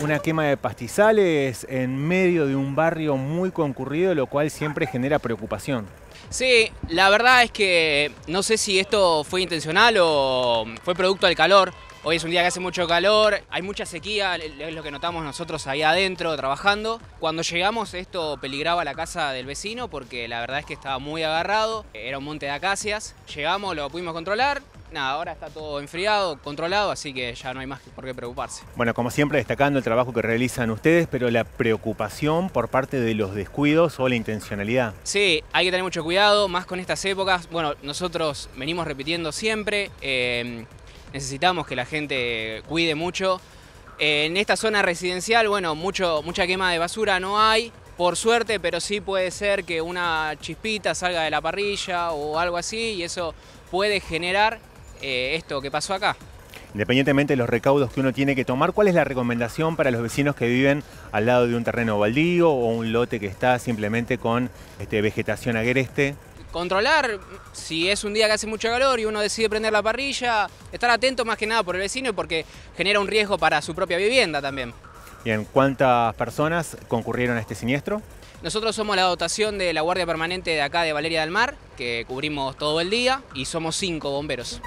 Una quema de pastizales en medio de un barrio muy concurrido, lo cual siempre genera preocupación. Sí, la verdad es que no sé si esto fue intencional o fue producto del calor. Hoy es un día que hace mucho calor, hay mucha sequía, es lo que notamos nosotros ahí adentro trabajando. Cuando llegamos esto peligraba la casa del vecino porque la verdad es que estaba muy agarrado, era un monte de acacias. Llegamos, lo pudimos controlar, nada, ahora está todo enfriado, controlado, así que ya no hay más por qué preocuparse. Bueno, como siempre, destacando el trabajo que realizan ustedes, pero la preocupación por parte de los descuidos o la intencionalidad. Sí, hay que tener mucho cuidado, más con estas épocas. Bueno, nosotros venimos repitiendo siempre, em, necesitamos que la gente cuide mucho. en esta zona residencial, bueno, mucho, mucha quema de basura no hay, por suerte, pero sí puede ser que una chispita salga de la parrilla o algo así y eso puede generar eh, esto que pasó acá. Independientemente de los recaudos que uno tiene que tomar, ¿cuál es la recomendación para los vecinos que viven al lado de un terreno baldío o un lote que está simplemente con este, vegetación agreste? Controlar si es un día que hace mucho calor y uno decide prender la parrilla, estar atento más que nada por el vecino porque genera un riesgo para su propia vivienda también. Bien, ¿cuántas personas concurrieron a este siniestro? Nosotros somos la dotación de la Guardia Permanente de acá de Valeria del Mar, que cubrimos todo el día, y somos cinco bomberos.